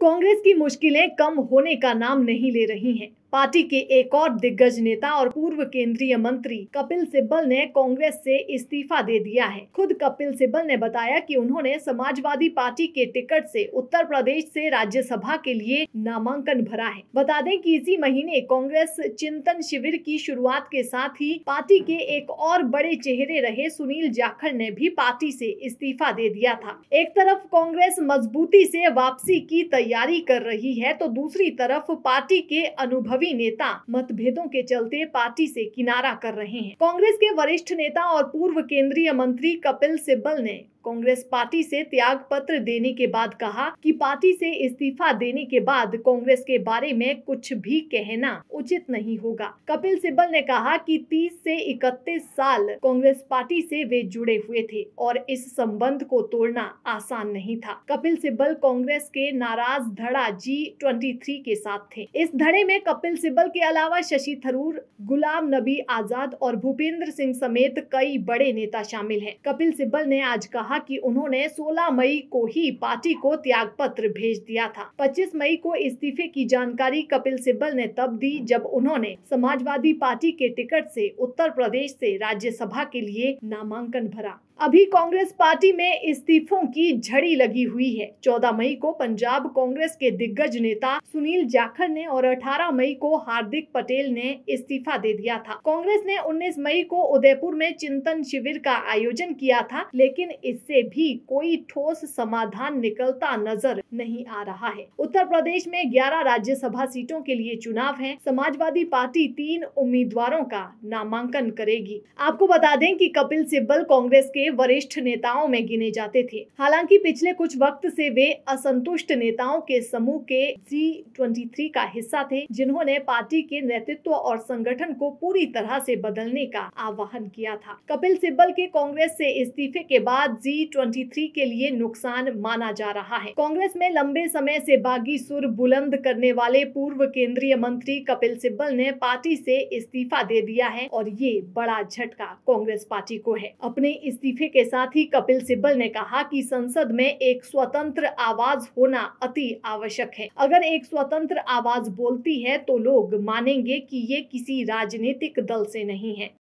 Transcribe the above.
कांग्रेस की मुश्किलें कम होने का नाम नहीं ले रही हैं पार्टी के एक और दिग्गज नेता और पूर्व केंद्रीय मंत्री कपिल सिब्बल ने कांग्रेस से इस्तीफा दे दिया है खुद कपिल सिब्बल ने बताया कि उन्होंने समाजवादी पार्टी के टिकट से उत्तर प्रदेश से राज्यसभा के लिए नामांकन भरा है बता दें कि इसी महीने कांग्रेस चिंतन शिविर की शुरुआत के साथ ही पार्टी के एक और बड़े चेहरे रहे सुनील जाखड़ ने भी पार्टी से इस्तीफा दे दिया था एक तरफ कांग्रेस मजबूती से वापसी की तैयारी कर रही है तो दूसरी तरफ पार्टी के अनुभव सभी नेता मतभेदों के चलते पार्टी से किनारा कर रहे हैं कांग्रेस के वरिष्ठ नेता और पूर्व केंद्रीय मंत्री कपिल सिब्बल ने कांग्रेस पार्टी से पत्र देने के बाद कहा कि पार्टी से इस्तीफा देने के बाद कांग्रेस के बारे में कुछ भी कहना उचित नहीं होगा कपिल सिब्बल ने कहा कि 30 से 31 साल कांग्रेस पार्टी से वे जुड़े हुए थे और इस संबंध को तोड़ना आसान नहीं था कपिल सिब्बल कांग्रेस के नाराज धड़ा जी ट्वेंटी के साथ थे इस धड़े में कपिल सिब्बल के अलावा शशि थरूर गुलाम नबी आजाद और भूपेंद्र सिंह समेत कई बड़े नेता शामिल है कपिल सिब्बल ने आज कहा कहा कि उन्होंने 16 मई को ही पार्टी को त्याग पत्र भेज दिया था 25 मई को इस्तीफे की जानकारी कपिल सिब्बल ने तब दी जब उन्होंने समाजवादी पार्टी के टिकट से उत्तर प्रदेश से राज्यसभा के लिए नामांकन भरा अभी कांग्रेस पार्टी में इस्तीफों की झड़ी लगी हुई है 14 मई को पंजाब कांग्रेस के दिग्गज नेता सुनील जाखड़ ने और 18 मई को हार्दिक पटेल ने इस्तीफा दे दिया था कांग्रेस ने 19 मई को उदयपुर में चिंतन शिविर का आयोजन किया था लेकिन इससे भी कोई ठोस समाधान निकलता नजर नहीं आ रहा है उत्तर प्रदेश में ग्यारह राज्य सीटों के लिए चुनाव है समाजवादी पार्टी तीन उम्मीदवारों का नामांकन करेगी आपको बता दें की कपिल सिब्बल कांग्रेस के वरिष्ठ नेताओं में गिने जाते थे हालांकि पिछले कुछ वक्त से वे असंतुष्ट नेताओं के समूह के जी ट्वेंटी का हिस्सा थे जिन्होंने पार्टी के नेतृत्व और संगठन को पूरी तरह से बदलने का आह्वान किया था कपिल सिब्बल के कांग्रेस से इस्तीफे के बाद जी ट्वेंटी के लिए नुकसान माना जा रहा है कांग्रेस में लंबे समय से बागी सुर बुलंद करने वाले पूर्व केंद्रीय मंत्री कपिल सिब्बल ने पार्टी से इस्तीफा दे दिया है और ये बड़ा झटका कांग्रेस पार्टी को है अपने इस्तीफे इस्तीफे के साथ ही कपिल सिब्बल ने कहा कि संसद में एक स्वतंत्र आवाज होना अति आवश्यक है अगर एक स्वतंत्र आवाज बोलती है तो लोग मानेंगे कि ये किसी राजनीतिक दल से नहीं है